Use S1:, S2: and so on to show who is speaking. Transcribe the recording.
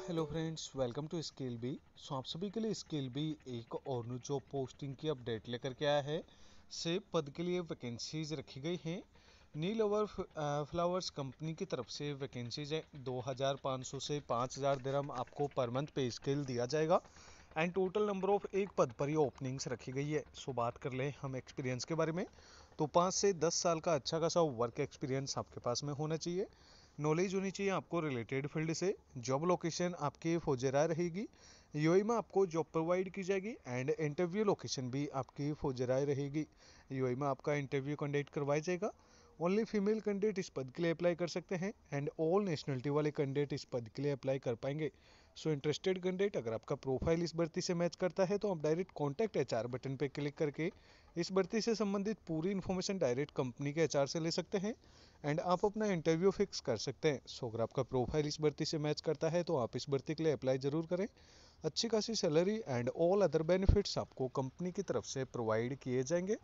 S1: hello friends welcome to scale B so आप सभी के लिए स्केल बी एक और न्यू जॉब पोस्टिंग की अपडेट लेकर के आया है से पद के लिए वैकेंसीज रखी गई हैं नील ओवर फ्लावर्स कंपनी की तरफ से वैकेंसीज हैं 2500 से 5000 दरम आपको पर मंथ पे स्केल दिया जाएगा एंड टोटल नंबर ऑफ एक पद पर ही ओपनिंग्स रखी गई है सो बात कर लें हम एक्सपीरियंस के बारे में तो पाँच से दस साल का अच्छा खासा वर्क एक्सपीरियंस आपके पास में होना चाहिए नॉलेज होनी चाहिए आपको रिलेटेड फील्ड से जॉब लोकेशन आपकी फौजरा रहेगी यूएई e में आपको जॉब प्रोवाइड की जाएगी एंड इंटरव्यू लोकेशन भी आपकी फौजरा रहेगी यूएई e में आपका इंटरव्यू कंडक्ट करवाया जाएगा ओनली फीमेल कैंडिडेट इस पद के लिए अप्लाई कर सकते हैं एंड ऑल नेशनलिटी वाले कैंडिडेट इस पद के लिए अप्लाई कर पाएंगे सो इंटरेस्टेड कैंडिडेट अगर आपका प्रोफाइल इस भर्ती से मैच करता है तो आप डायरेक्ट कॉन्टैक्ट एच बटन पर क्लिक करके इस भर्ती से संबंधित पूरी इन्फॉर्मेशन डायरेक्ट कंपनी के एच से ले सकते हैं एंड आप अपना इंटरव्यू फिक्स कर सकते हैं सो अगर आपका प्रोफाइल इस भर्ती से मैच करता है तो आप इस भर्ती के लिए अप्लाई ज़रूर करें अच्छी खासी salary and all other benefits आपको कंपनी की तरफ से प्रोवाइड किए जाएंगे